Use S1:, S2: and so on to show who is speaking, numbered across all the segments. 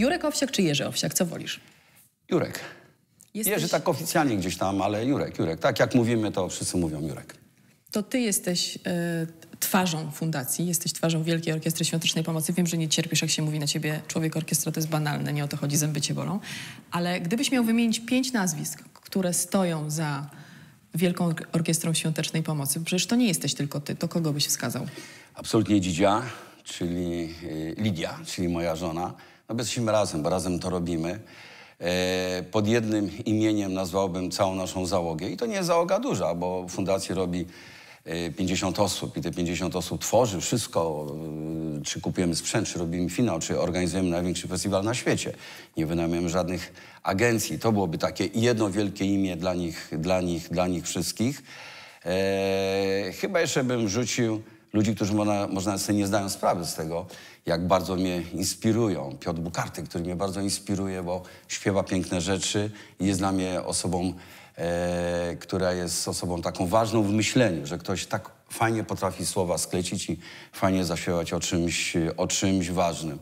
S1: Jurek Owsiak czy Jerzy Owsiak? Co wolisz?
S2: Jurek. Jesteś... Jerzy tak oficjalnie gdzieś tam, ale Jurek, Jurek. Tak jak mówimy, to wszyscy mówią Jurek.
S1: To ty jesteś y, twarzą fundacji, jesteś twarzą Wielkiej Orkiestry Świątecznej Pomocy. Wiem, że nie cierpisz, jak się mówi na ciebie człowiek orkiestra, to jest banalne, nie o to chodzi, zęby cię bolą. Ale gdybyś miał wymienić pięć nazwisk, które stoją za Wielką Orkiestrą Świątecznej Pomocy, przecież to nie jesteś tylko ty, to kogo byś wskazał?
S2: Absolutnie Dzidzia, czyli y, Lidia, czyli moja żona. No jesteśmy razem, bo razem to robimy. E, pod jednym imieniem nazwałbym całą naszą załogę. I to nie jest załoga duża, bo Fundacja robi 50 e, osób i te 50 osób tworzy wszystko, e, czy kupujemy sprzęt, czy robimy finał, czy organizujemy największy festiwal na świecie. Nie wynajmujemy żadnych agencji. To byłoby takie jedno wielkie imię dla nich, dla nich, dla nich wszystkich. Eee, chyba jeszcze bym rzucił ludzi, którzy można, można sobie nie zdają sprawy z tego, jak bardzo mnie inspirują. Piotr Bukarty, który mnie bardzo inspiruje, bo śpiewa piękne rzeczy i jest dla mnie osobą, e, która jest osobą taką ważną w myśleniu, że ktoś tak fajnie potrafi słowa sklecić i fajnie zaśpiewać o czymś, o czymś ważnym.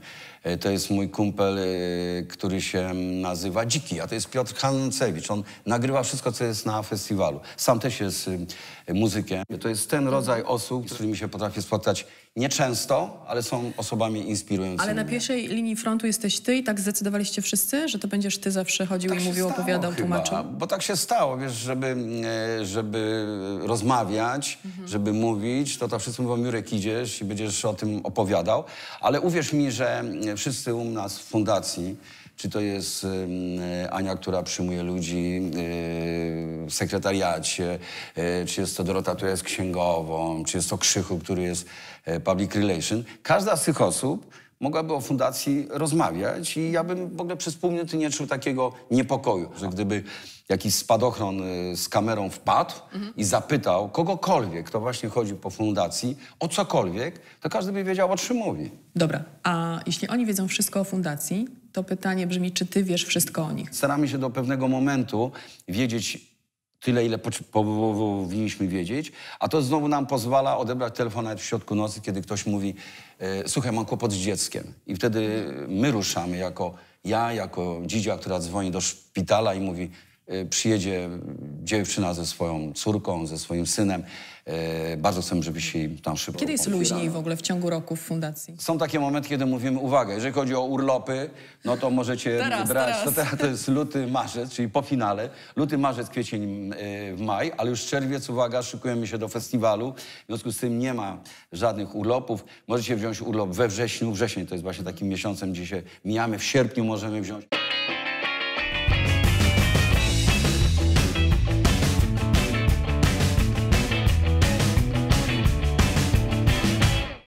S2: E, to jest mój kumpel, e, który się nazywa Dziki, a to jest Piotr Hancewicz. On nagrywa wszystko, co jest na festiwalu. Sam też jest y, muzykiem. To jest ten rodzaj osób, z którymi się potrafię spotkać nieczęsto, ale są osobami inspirującymi. Ale na
S1: pierwszej linii frontu jesteś ty i tak zdecydowaliście wszyscy, że to będziesz ty zawsze chodził tak i mówił, opowiadał, chyba, tłumaczył?
S2: Bo tak się stało, wiesz, żeby, e, żeby rozmawiać, mhm. żeby mówić, to to tak wszyscy mówią, Jurek, idziesz i będziesz o tym opowiadał. Ale uwierz mi, że wszyscy u nas w fundacji, czy to jest e, Ania, która przyjmuje ludzi y, w sekretariacie, y, czy jest to Dorota, która jest księgową, czy jest to Krzychu, który jest e, public relation. Każda z tych osób mogłaby o fundacji rozmawiać i ja bym w ogóle przez pół minuty nie czuł takiego niepokoju, że gdyby jakiś spadochron y, z kamerą wpadł mhm. i zapytał kogokolwiek, kto właśnie chodzi po fundacji, o cokolwiek, to każdy by wiedział, o czym mówi.
S1: Dobra, a jeśli oni wiedzą wszystko o fundacji, to pytanie brzmi, czy ty wiesz wszystko o nich?
S2: Staramy się do pewnego momentu wiedzieć tyle, ile powinniśmy wiedzieć, a to znowu nam pozwala odebrać telefon nawet w środku nocy, kiedy ktoś mówi, e, słuchaj, mam kłopot z dzieckiem. I wtedy my ruszamy jako ja, jako dzidzia, która dzwoni do szpitala i mówi, E, przyjedzie mm, dziewczyna ze swoją córką, ze swoim synem. E, bardzo chcę, żebyś się tam szybko... Kiedy jest luźniej
S1: w ogóle w ciągu roku w fundacji?
S2: Są takie momenty, kiedy mówimy, uwaga, jeżeli chodzi o urlopy, no to możecie teraz, brać... Teraz. To, teraz to jest luty, marzec, czyli po finale. Luty, marzec, kwiecień, e, w maj, ale już czerwiec, uwaga, szykujemy się do festiwalu. W związku z tym nie ma żadnych urlopów. Możecie wziąć urlop we wrześniu. wrześniu to jest właśnie takim miesiącem, gdzie się mijamy. W sierpniu możemy wziąć...